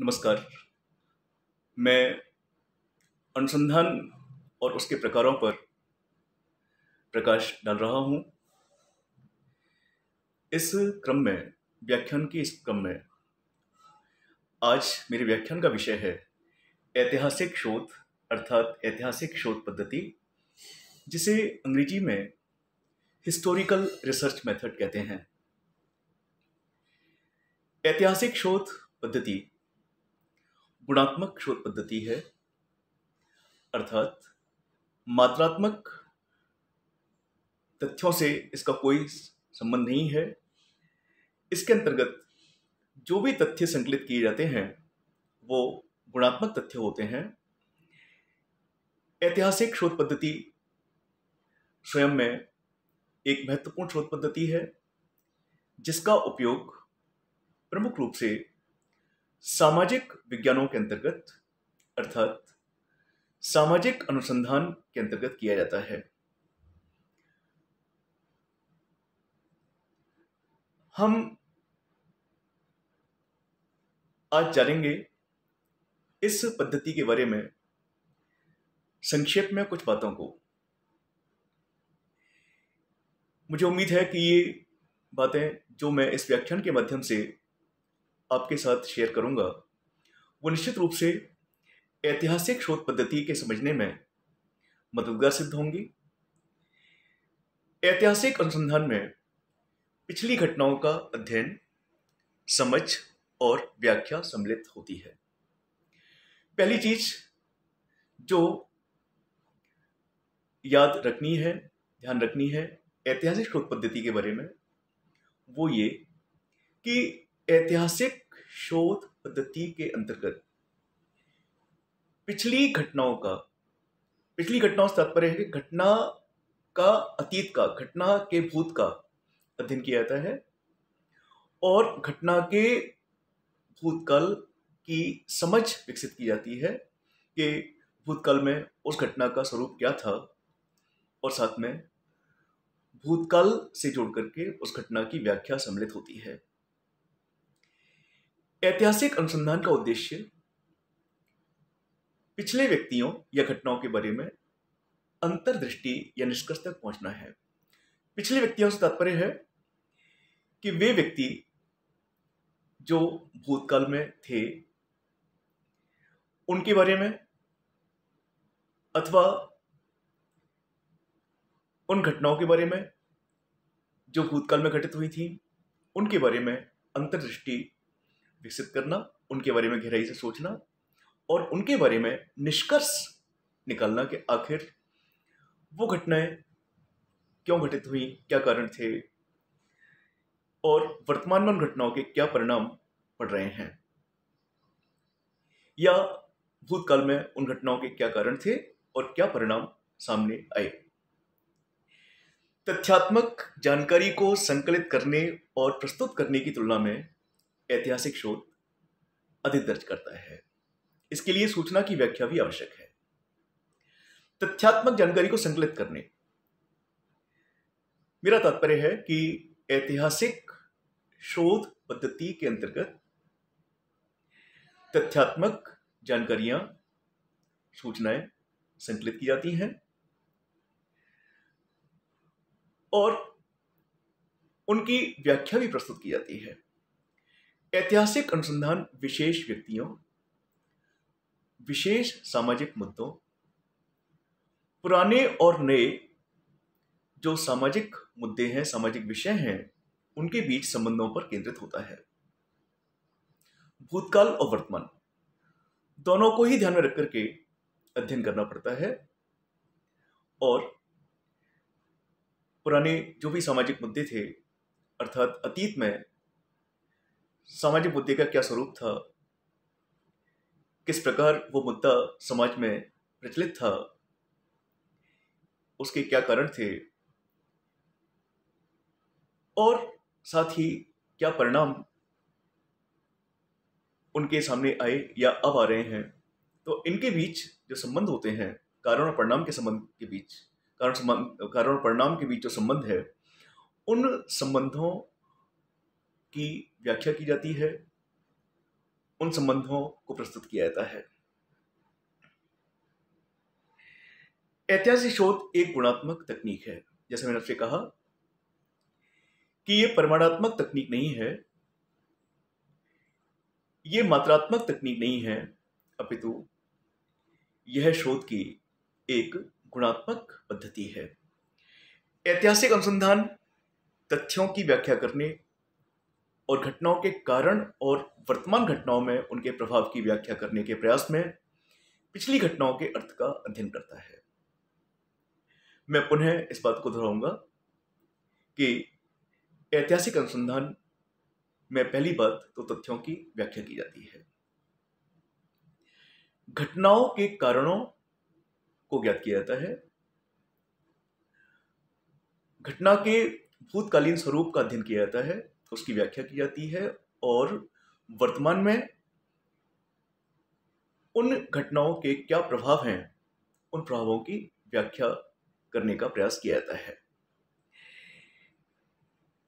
नमस्कार मैं अनुसंधान और उसके प्रकारों पर प्रकाश डाल रहा हूँ इस क्रम में व्याख्यान की इस क्रम में आज मेरे व्याख्यान का विषय है ऐतिहासिक शोध अर्थात ऐतिहासिक शोध पद्धति जिसे अंग्रेजी में हिस्टोरिकल रिसर्च मेथड कहते हैं ऐतिहासिक शोध पद्धति गुणात्मक शोध पद्धति है अर्थात मात्रात्मक तथ्यों से इसका कोई संबंध नहीं है इसके अंतर्गत जो भी तथ्य संकलित किए जाते हैं वो गुणात्मक तथ्य होते हैं ऐतिहासिक शोध पद्धति स्वयं में एक महत्वपूर्ण शोध पद्धति है जिसका उपयोग प्रमुख रूप से सामाजिक विज्ञानों के अंतर्गत अर्थात सामाजिक अनुसंधान के अंतर्गत किया जाता है हम आज जानेंगे इस पद्धति के बारे में संक्षेप में कुछ बातों को मुझे उम्मीद है कि ये बातें जो मैं इस व्याख्यान के माध्यम से आपके साथ शेयर करूंगा वो निश्चित रूप से ऐतिहासिक शोध पद्धति के समझने में मददगार सिद्ध होंगी ऐतिहासिक अनुसंधान में पिछली घटनाओं का अध्ययन समझ और व्याख्या सम्मिलित होती है पहली चीज जो याद रखनी है ध्यान रखनी है ऐतिहासिक शोध पद्धति के बारे में वो ये कि ऐतिहासिक शोध पद्धति के अंतर्गत पिछली घटनाओं का पिछली घटनाओं से तात्पर्य है कि घटना का अतीत का घटना के भूत का अध्ययन किया जाता है और घटना के भूतकाल की समझ विकसित की जाती है कि भूतकाल में उस घटना का स्वरूप क्या था और साथ में भूतकाल से जोड़ करके उस घटना की व्याख्या सम्मिलित होती है ऐतिहासिक अनुसंधान का उद्देश्य पिछले व्यक्तियों या घटनाओं के बारे में अंतर्दृष्टि या निष्कर्ष तक पहुंचना है पिछले व्यक्तियों से तात्पर्य है कि वे व्यक्ति जो भूतकाल में थे उनके बारे में अथवा उन घटनाओं के बारे में जो भूतकाल में घटित हुई थी उनके बारे में अंतर्दृष्टि विकसित करना उनके बारे में गहराई से सोचना और उनके बारे में निष्कर्ष निकालना कि आखिर वो घटनाएं क्यों घटित हुई क्या कारण थे और वर्तमान में उन घटनाओं के क्या परिणाम पड़ रहे हैं या भूतकाल में उन घटनाओं के क्या कारण थे और क्या परिणाम सामने आए तथ्यात्मक जानकारी को संकलित करने और प्रस्तुत करने की तुलना में ऐतिहासिक शोध अधिक दर्ज करता है इसके लिए सूचना की व्याख्या भी आवश्यक है तथ्यात्मक जानकारी को संकलित करने मेरा तात्पर्य है कि ऐतिहासिक शोध पद्धति के अंतर्गत तथ्यात्मक जानकारियां सूचनाएं संकलित की जाती हैं और उनकी व्याख्या भी प्रस्तुत की जाती है ऐतिहासिक अनुसंधान विशेष व्यक्तियों विशेष सामाजिक मुद्दों पुराने और नए जो सामाजिक मुद्दे हैं सामाजिक विषय हैं उनके बीच संबंधों पर केंद्रित होता है भूतकाल और वर्तमान दोनों को ही ध्यान में रख करके अध्ययन करना पड़ता है और पुराने जो भी सामाजिक मुद्दे थे अर्थात अतीत में सामाजिक मुद्दे का क्या स्वरूप था किस प्रकार वो मुद्दा समाज में प्रचलित था उसके क्या कारण थे और साथ ही क्या परिणाम उनके सामने आए या अब आ रहे हैं तो इनके बीच जो संबंध होते हैं कारण और परिणाम के संबंध के बीच कारण संबंध कारण और परिणाम के बीच जो संबंध है उन संबंधों की व्याख्या की जाती है उन संबंधों को प्रस्तुत किया जाता है ऐतिहासिक शोध एक गुणात्मक तकनीक है जैसे मैंने आपसे कहा कि यह परमाणात्मक तकनीक नहीं है ये मात्रात्मक तकनीक नहीं है अपितु यह शोध की एक गुणात्मक पद्धति है ऐतिहासिक अनुसंधान तथ्यों की व्याख्या करने और घटनाओं के कारण और वर्तमान घटनाओं में उनके प्रभाव की व्याख्या करने के प्रयास में पिछली घटनाओं के अर्थ का अध्ययन करता है मैं पुनः इस बात को दोहराऊंगा कि ऐतिहासिक अनुसंधान में पहली बात तो तथ्यों की व्याख्या की जाती है घटनाओं के कारणों को ज्ञात किया जाता है घटना के भूतकालीन स्वरूप का अध्ययन किया जाता है उसकी व्याख्या की जाती है और वर्तमान में उन घटनाओं के क्या प्रभाव हैं उन प्रभावों की व्याख्या करने का प्रयास किया जाता है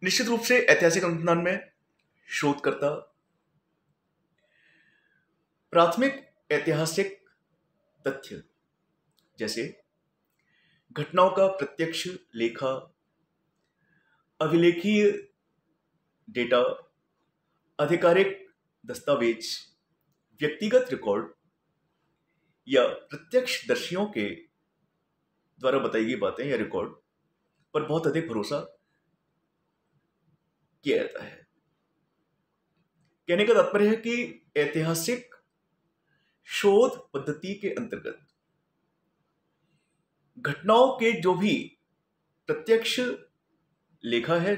निश्चित रूप से ऐतिहासिक अनुसंधान में शोधकर्ता प्राथमिक ऐतिहासिक तथ्य जैसे घटनाओं का प्रत्यक्ष लेखा अभिलेखीय डेटा आधिकारिक दस्तावेज व्यक्तिगत रिकॉर्ड या प्रत्यक्ष दर्शियों के द्वारा बताई गई बातें या रिकॉर्ड पर बहुत अधिक भरोसा किया जाता है कहने का तात्पर्य है कि ऐतिहासिक शोध पद्धति के अंतर्गत घटनाओं के जो भी प्रत्यक्ष लेखा है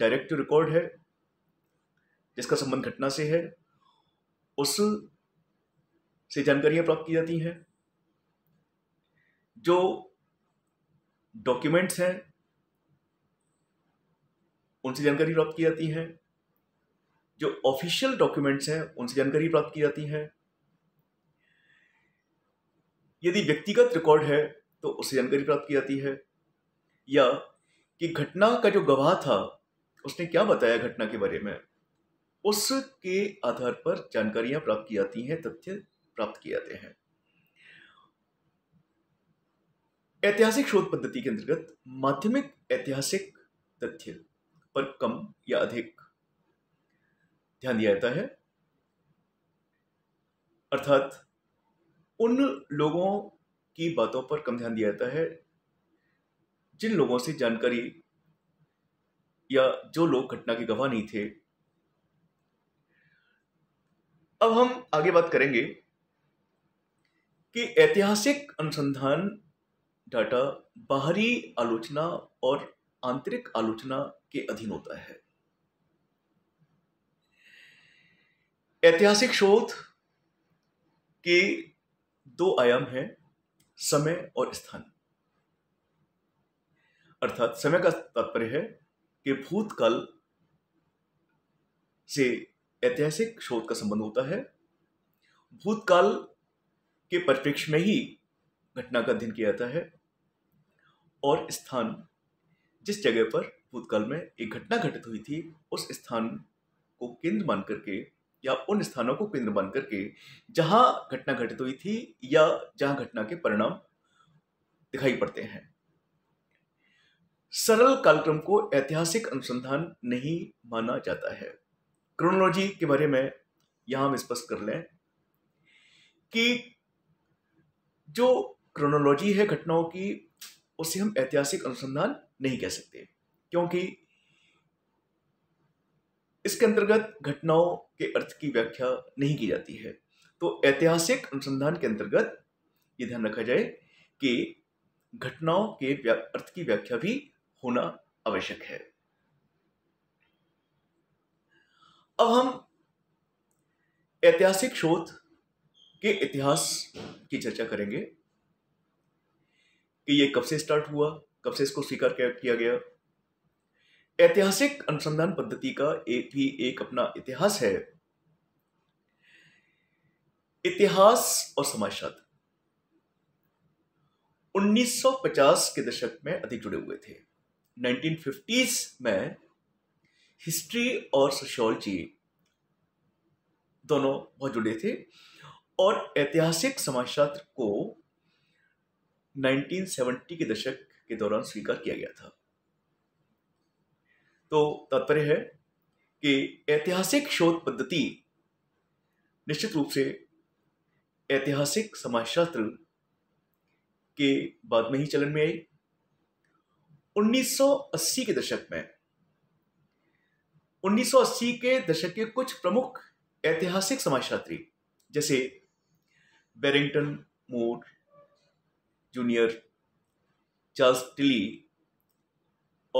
डायरेक्ट रिकॉर्ड है जिसका संबंध घटना से है उस से जानकारियां प्राप्त की जाती हैं जो डॉक्यूमेंट्स हैं उनसे जानकारी प्राप्त की जाती है जो ऑफिशियल डॉक्यूमेंट्स हैं उनसे जानकारी प्राप्त की जाती है यदि व्यक्तिगत रिकॉर्ड है तो उससे जानकारी प्राप्त की जाती है या कि घटना का जो गवाह था उसने क्या बताया घटना के बारे में उसके आधार पर जानकारियां प्राप्त की जाती हैं तथ्य प्राप्त किए जाते हैं ऐतिहासिक शोध पद्धति के अंतर्गत माध्यमिक ऐतिहासिक तथ्य पर कम या अधिक ध्यान दिया जाता है अर्थात उन लोगों की बातों पर कम ध्यान दिया जाता है जिन लोगों से जानकारी या जो लोग घटना के गवाह नहीं थे अब हम आगे बात करेंगे कि ऐतिहासिक अनुसंधान डाटा बाहरी आलोचना और आंतरिक आलोचना के अधीन होता है ऐतिहासिक शोध के दो आयाम हैं समय और स्थान अर्थात समय का तात्पर्य है कि भूतकाल से ऐतिहासिक शोध का संबंध होता है भूतकाल के परिप्रेक्ष्य में ही घटना का अध्ययन किया जाता है और स्थान जिस जगह पर भूतकाल में एक घटना घटित हुई थी उस स्थान को केंद्र मान करके या उन स्थानों को केंद्र मान करके जहां घटना घटित हुई थी या जहां घटना के परिणाम दिखाई पड़ते हैं सरल कालक्रम को ऐतिहासिक अनुसंधान नहीं माना जाता है क्रोनोलॉजी के बारे में यहां हम स्पष्ट कर लें कि जो क्रोनोलॉजी है घटनाओं की उसे हम ऐतिहासिक अनुसंधान नहीं कह सकते क्योंकि इसके अंतर्गत घटनाओं के अर्थ की व्याख्या नहीं की जाती है तो ऐतिहासिक अनुसंधान के अंतर्गत ये ध्यान रखा जाए कि घटनाओं के अर्थ की व्याख्या भी होना आवश्यक है अब हम ऐतिहासिक शोध के इतिहास की चर्चा करेंगे कि ये कब से स्टार्ट हुआ कब से इसको स्वीकार किया गया ऐतिहासिक अनुसंधान पद्धति का एक भी एक अपना इतिहास है इतिहास और समाजशास्त्र 1950 के दशक में अधिक जुड़े हुए थे 1950s में हिस्ट्री और सोशोलॉजी दोनों बहुत जुड़े थे और ऐतिहासिक समाजशास्त्र को 1970 के दशक के दौरान स्वीकार किया गया था तो तात्पर्य है कि ऐतिहासिक शोध पद्धति निश्चित रूप से ऐतिहासिक समाजशास्त्र के बाद में ही चलन में आई 1980 के दशक में 1980 के दशक के कुछ प्रमुख ऐतिहासिक समाजशास्त्री जैसे Barrington Moore Junior Charles Tilly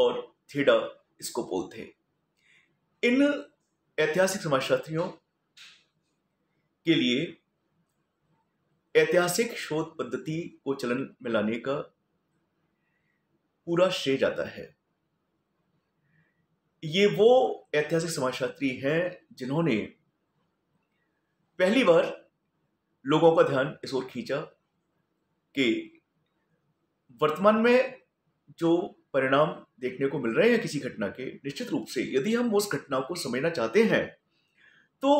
और थीडा स्कोपोल थे इन ऐतिहासिक समाजशास्त्रियों के लिए ऐतिहासिक शोध पद्धति को चलन में लाने का पूरा श्रेय जाता है ये वो ऐतिहासिक समाजशास्त्री हैं जिन्होंने पहली बार लोगों का ध्यान इस ओर खींचा कि वर्तमान में जो परिणाम देखने को मिल रहे हैं किसी घटना के निश्चित रूप से यदि हम उस घटना को समझना चाहते हैं तो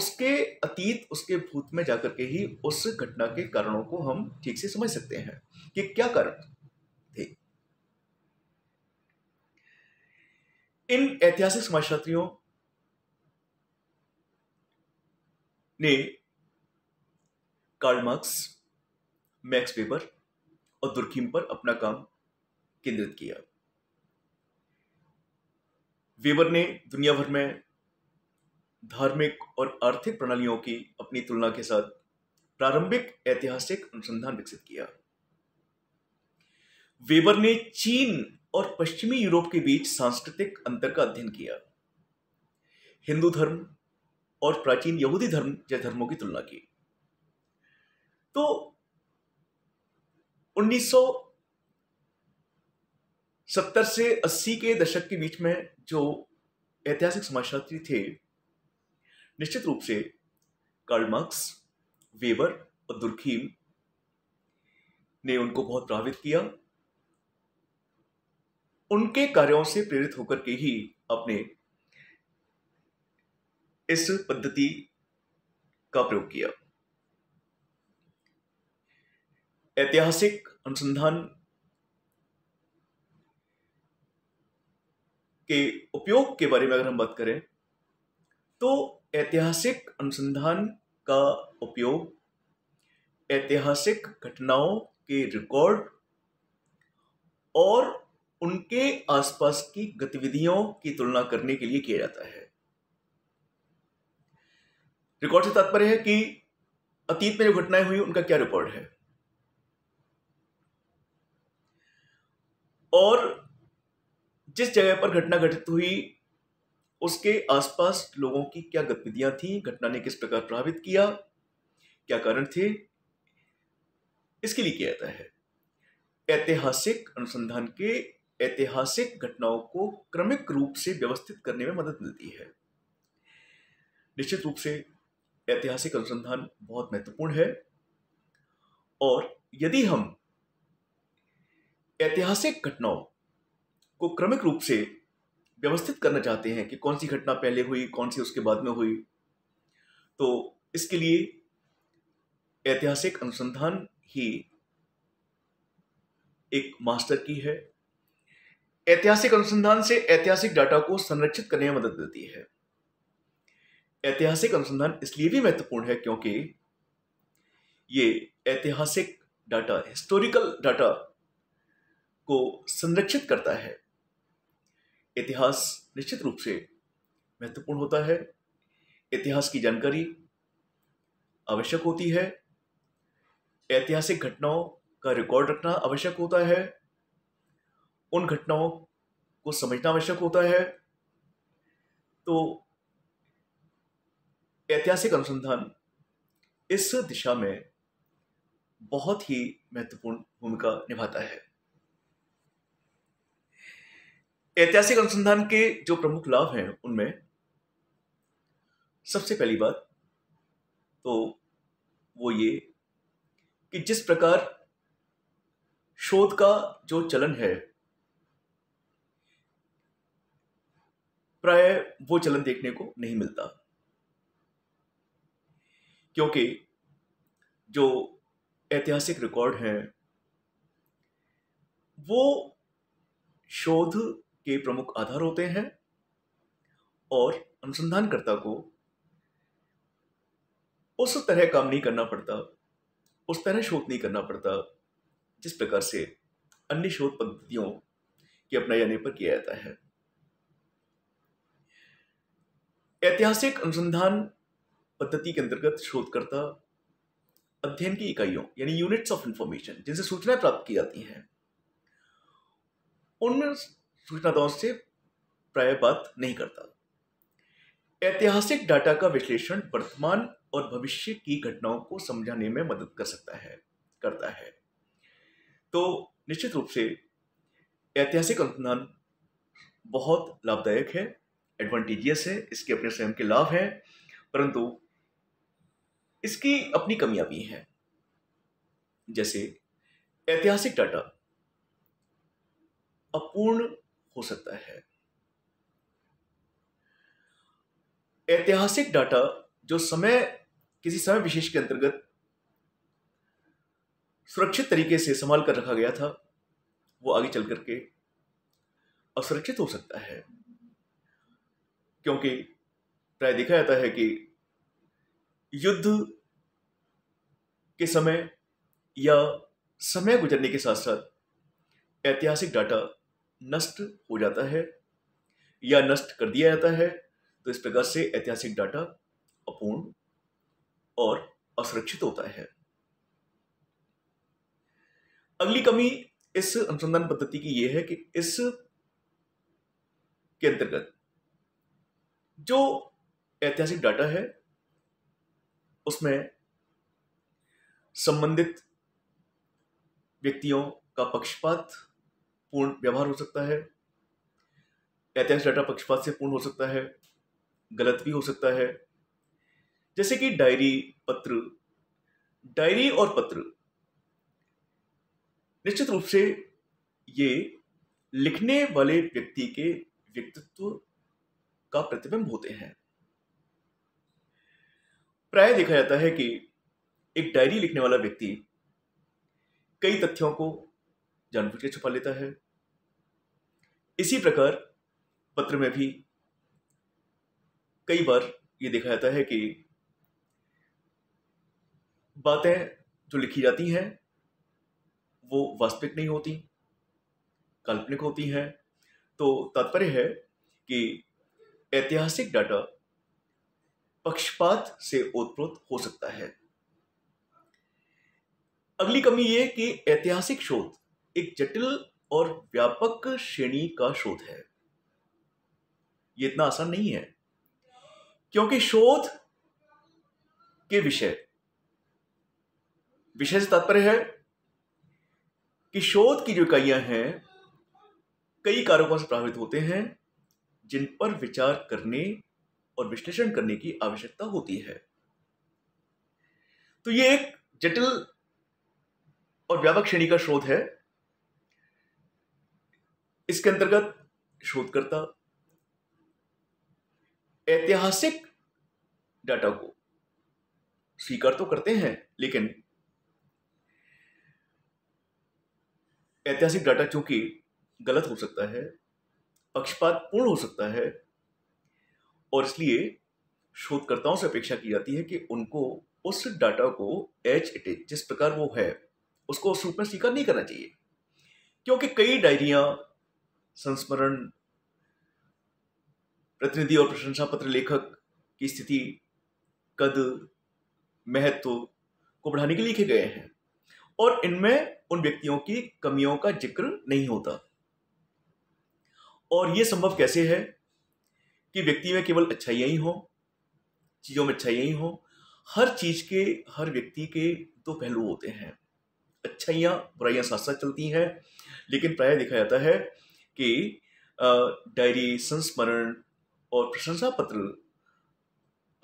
उसके अतीत उसके भूत में जाकर के ही उस घटना के कारणों को हम ठीक से समझ सकते हैं कि क्या कारण इन ऐतिहासिक समाजशास्त्रियों ने कार्ल मार्क्स मैक्स वेबर और दुर्खीम पर अपना काम केंद्रित किया वेबर ने दुनिया भर में धार्मिक और आर्थिक प्रणालियों की अपनी तुलना के साथ प्रारंभिक ऐतिहासिक अनुसंधान विकसित किया वेबर ने चीन और पश्चिमी यूरोप के बीच सांस्कृतिक अंतर का अध्ययन किया हिंदू धर्म और प्राचीन यहूदी धर्म जैसे धर्मों की तुलना की तो 1970 से 80 के दशक के बीच में जो ऐतिहासिक समाजशास्त्री थे निश्चित रूप से कार्ल मार्क्स वेबर और दुर्खीम ने उनको बहुत प्रभावित किया उनके कार्यों से प्रेरित होकर के ही अपने इस पद्धति का प्रयोग किया ऐतिहासिक अनुसंधान के उपयोग के बारे में अगर हम बात करें तो ऐतिहासिक अनुसंधान का उपयोग ऐतिहासिक घटनाओं के रिकॉर्ड और उनके आसपास की गतिविधियों की तुलना करने के लिए किया जाता है रिकॉर्ड से तात्पर्य है कि अतीत में जो घटनाएं हुई उनका क्या रिकॉर्ड है और जिस जगह पर घटना घटित हुई उसके आसपास लोगों की क्या गतिविधियां थी घटना ने किस प्रकार प्रभावित किया क्या कारण थे इसके लिए किया जाता है ऐतिहासिक अनुसंधान के ऐतिहासिक घटनाओं को क्रमिक रूप से व्यवस्थित करने में मदद मिलती है निश्चित रूप से ऐतिहासिक अनुसंधान बहुत महत्वपूर्ण है और यदि हम ऐतिहासिक घटनाओं को क्रमिक रूप से व्यवस्थित करना चाहते हैं कि कौन सी घटना पहले हुई कौन सी उसके बाद में हुई तो इसके लिए ऐतिहासिक अनुसंधान ही एक मास्टर की है ऐतिहासिक अनुसंधान से ऐतिहासिक डाटा को संरक्षित करने में मदद देती है ऐतिहासिक अनुसंधान इसलिए भी महत्वपूर्ण है क्योंकि ये ऐतिहासिक डाटा हिस्टोरिकल डाटा को संरक्षित करता है इतिहास निश्चित रूप से महत्वपूर्ण होता है इतिहास की जानकारी आवश्यक होती है ऐतिहासिक घटनाओं का रिकॉर्ड रखना आवश्यक होता है उन घटनाओं को समझना आवश्यक होता है तो ऐतिहासिक अनुसंधान इस दिशा में बहुत ही महत्वपूर्ण भूमिका निभाता है ऐतिहासिक अनुसंधान के जो प्रमुख लाभ हैं उनमें सबसे पहली बात तो वो ये कि जिस प्रकार शोध का जो चलन है प्राय वो चलन देखने को नहीं मिलता क्योंकि जो ऐतिहासिक रिकॉर्ड हैं वो शोध के प्रमुख आधार होते हैं और अनुसंधानकर्ता को उस तरह काम नहीं करना पड़ता उस तरह शोध नहीं करना पड़ता जिस प्रकार से अन्य शोध पद्धतियों के अपनाए जाने पर किया जाता है ऐतिहासिक अनुसंधान पद्धति के अंतर्गत शोधकर्ता अध्ययन की इकाइयों यानी यूनिट्स ऑफ इंफॉर्मेशन जिनसे सूचनाएं प्राप्त की जाती हैं सूचना दौर से प्राय बात नहीं करता ऐतिहासिक डाटा का विश्लेषण वर्तमान और भविष्य की घटनाओं को समझाने में मदद कर सकता है करता है तो निश्चित रूप से ऐतिहासिक अनुसंधान बहुत लाभदायक है एडवांटेजियस है इसके अपने स्वयं के लाभ है परंतु इसकी अपनी कमियां भी हैं जैसे ऐतिहासिक डाटा अपूर्ण हो सकता है ऐतिहासिक डाटा जो समय किसी समय विशेष के अंतर्गत सुरक्षित तरीके से संभाल कर रखा गया था वो आगे चल करके असुरक्षित हो सकता है क्योंकि प्राय देखा जाता है कि युद्ध के समय या समय गुजरने के साथ साथ ऐतिहासिक डाटा नष्ट हो जाता है या नष्ट कर दिया जाता है तो इस प्रकार से ऐतिहासिक डाटा अपूर्ण और असुरक्षित होता है अगली कमी इस अनुसंधान पद्धति की यह है कि इस के अंतर्गत जो ऐतिहासिक डाटा है उसमें संबंधित व्यक्तियों का पक्षपात पूर्ण व्यवहार हो सकता है ऐतिहासिक डाटा पक्षपात से पूर्ण हो सकता है गलत भी हो सकता है जैसे कि डायरी पत्र डायरी और पत्र निश्चित रूप से ये लिखने वाले व्यक्ति के व्यक्तित्व का प्रतिबिंब होते हैं प्राय देखा जाता है कि एक डायरी लिखने वाला व्यक्ति कई तथ्यों को जानबूझ के छुपा लेता है इसी प्रकार पत्र में भी कई बार ये देखा जाता है कि बातें जो लिखी जाती हैं वो वास्तविक नहीं होती काल्पनिक होती हैं तो तात्पर्य है कि ऐतिहासिक डाटा पक्षपात से ओतप्रोत हो सकता है अगली कमी यह कि ऐतिहासिक शोध एक जटिल और व्यापक श्रेणी का शोध है यह इतना आसान नहीं है क्योंकि शोध के विषय विषय से तात्पर्य है कि शोध की जो इकाइयां हैं कई कारकों से प्रभावित होते हैं जिन पर विचार करने और विश्लेषण करने की आवश्यकता होती है तो ये एक जटिल और व्यापक श्रेणी का शोध है इसके अंतर्गत शोधकर्ता ऐतिहासिक डाटा को स्वीकार तो करते हैं लेकिन ऐतिहासिक डाटा चूंकि गलत हो सकता है पक्षपात पूर्ण हो सकता है और इसलिए शोधकर्ताओं से अपेक्षा की जाती है कि उनको उस डाटा को एच इट जिस प्रकार वो है उसको उस रूप में स्वीकार नहीं करना चाहिए क्योंकि कई डायरिया संस्मरण प्रतिनिधि और प्रशंसा पत्र लेखक की स्थिति कद महत्व को बढ़ाने के लिए लिखे गए हैं और इनमें उन व्यक्तियों की कमियों का जिक्र नहीं होता और ये संभव कैसे है कि व्यक्ति में केवल अच्छाइयाँ ही हों चीज़ों में अच्छाइयाँ ही हों हर चीज़ के हर व्यक्ति के दो पहलू होते हैं अच्छाइयाँ बुराइयाँ साथ साथ चलती हैं लेकिन प्राय देखा जाता है कि डायरी संस्मरण और प्रशंसा पत्र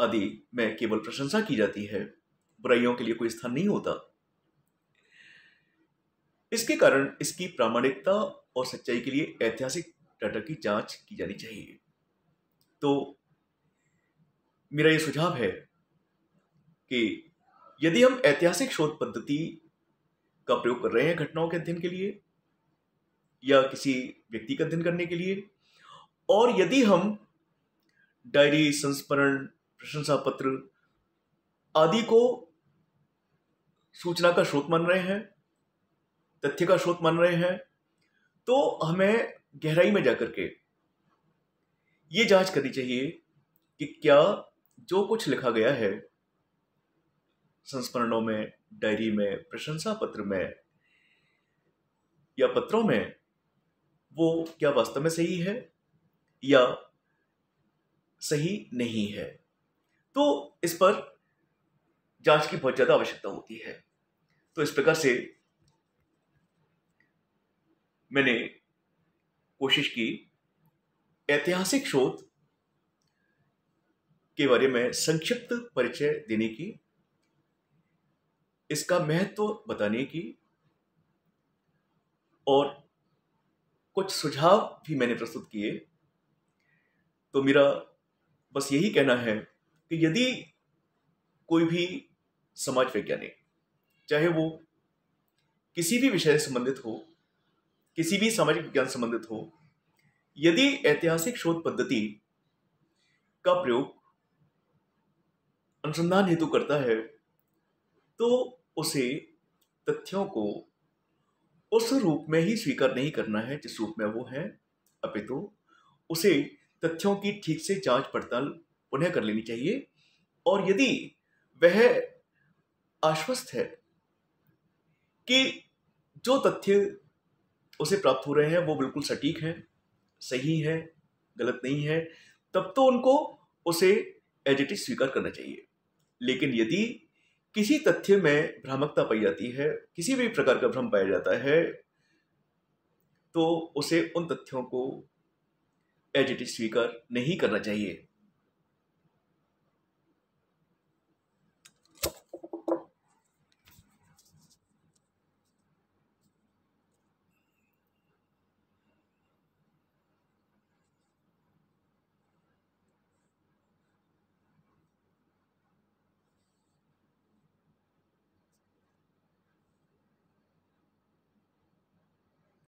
आदि में केवल प्रशंसा की जाती है बुराइयों के लिए कोई स्थान नहीं होता इसके कारण इसकी प्रामाणिकता और सच्चाई के लिए ऐतिहासिक डाटा की जांच की जानी चाहिए तो मेरा ये सुझाव है कि यदि हम ऐतिहासिक शोध पद्धति का प्रयोग कर रहे हैं घटनाओं के अध्ययन के लिए या किसी व्यक्ति का अध्ययन करने के लिए और यदि हम डायरी संस्मरण प्रशंसा पत्र आदि को सूचना का स्रोत मान रहे हैं तथ्य का स्रोत मान रहे हैं तो हमें गहराई में जाकर के ये जांच करनी चाहिए कि क्या जो कुछ लिखा गया है संस्मरणों में डायरी में प्रशंसा पत्र में या पत्रों में वो क्या वास्तव में सही है या सही नहीं है तो इस पर जांच की बहुत ज़्यादा आवश्यकता होती है तो इस प्रकार से मैंने कोशिश की ऐतिहासिक शोध के बारे में संक्षिप्त परिचय देने की इसका महत्व बताने की और कुछ सुझाव भी मैंने प्रस्तुत किए तो मेरा बस यही कहना है कि यदि कोई भी समाज वैज्ञानिक चाहे वो किसी भी विषय से संबंधित हो किसी भी सामाजिक विज्ञान संबंधित हो यदि ऐतिहासिक शोध पद्धति का प्रयोग अनुसंधान हेतु करता है तो उसे तथ्यों को उस रूप में ही स्वीकार नहीं करना है जिस रूप में वो है अपितु तो उसे तथ्यों की ठीक से जांच पड़ताल पुनः कर लेनी चाहिए और यदि वह आश्वस्त है कि जो तथ्य उसे प्राप्त हो रहे हैं वो बिल्कुल सटीक हैं सही है गलत नहीं है तब तो उनको उसे एजिटिव स्वीकार करना चाहिए लेकिन यदि किसी तथ्य में भ्रामकता पाई जाती है किसी भी प्रकार का भ्रम पाया जाता है तो उसे उन तथ्यों को एजिटिव स्वीकार नहीं करना चाहिए